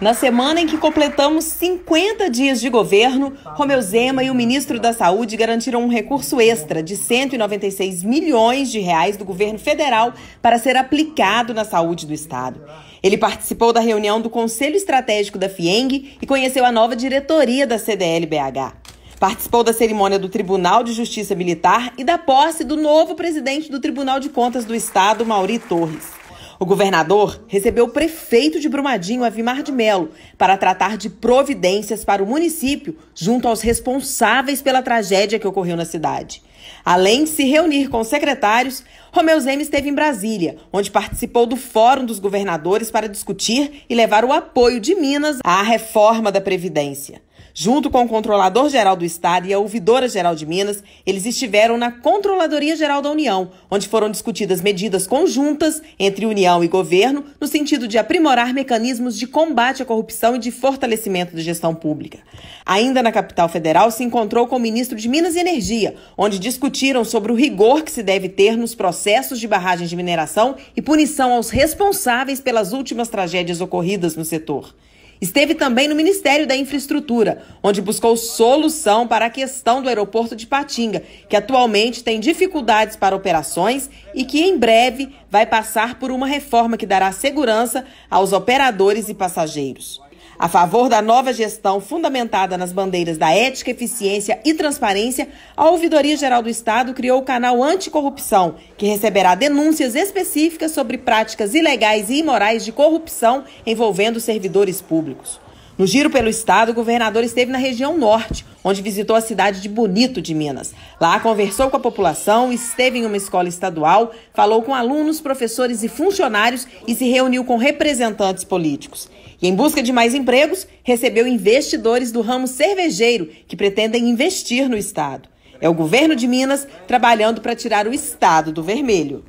Na semana em que completamos 50 dias de governo, Romeu Zema e o ministro da Saúde garantiram um recurso extra de 196 milhões de reais do governo federal para ser aplicado na saúde do estado. Ele participou da reunião do Conselho Estratégico da FIENG e conheceu a nova diretoria da CDL BH. Participou da cerimônia do Tribunal de Justiça Militar e da posse do novo presidente do Tribunal de Contas do Estado, Mauri Torres. O governador recebeu o prefeito de Brumadinho, Avimar de Melo, para tratar de providências para o município junto aos responsáveis pela tragédia que ocorreu na cidade. Além de se reunir com secretários, Romeu Zema esteve em Brasília, onde participou do Fórum dos Governadores para discutir e levar o apoio de Minas à reforma da Previdência. Junto com o Controlador-Geral do Estado e a Ouvidora-Geral de Minas, eles estiveram na Controladoria-Geral da União, onde foram discutidas medidas conjuntas entre União e governo no sentido de aprimorar mecanismos de combate à corrupção e de fortalecimento da gestão pública. Ainda na capital federal, se encontrou com o ministro de Minas e Energia, onde discutiram sobre o rigor que se deve ter nos processos de barragens de mineração e punição aos responsáveis pelas últimas tragédias ocorridas no setor. Esteve também no Ministério da Infraestrutura, onde buscou solução para a questão do aeroporto de Patinga, que atualmente tem dificuldades para operações e que em breve vai passar por uma reforma que dará segurança aos operadores e passageiros a favor da nova gestão fundamentada nas bandeiras da ética, eficiência e transparência, a Ouvidoria Geral do Estado criou o canal Anticorrupção, que receberá denúncias específicas sobre práticas ilegais e imorais de corrupção envolvendo servidores públicos. No giro pelo estado, o governador esteve na região norte, onde visitou a cidade de Bonito de Minas. Lá conversou com a população, esteve em uma escola estadual, falou com alunos, professores e funcionários e se reuniu com representantes políticos. E em busca de mais empregos, recebeu investidores do ramo cervejeiro que pretendem investir no estado. É o governo de Minas trabalhando para tirar o estado do vermelho.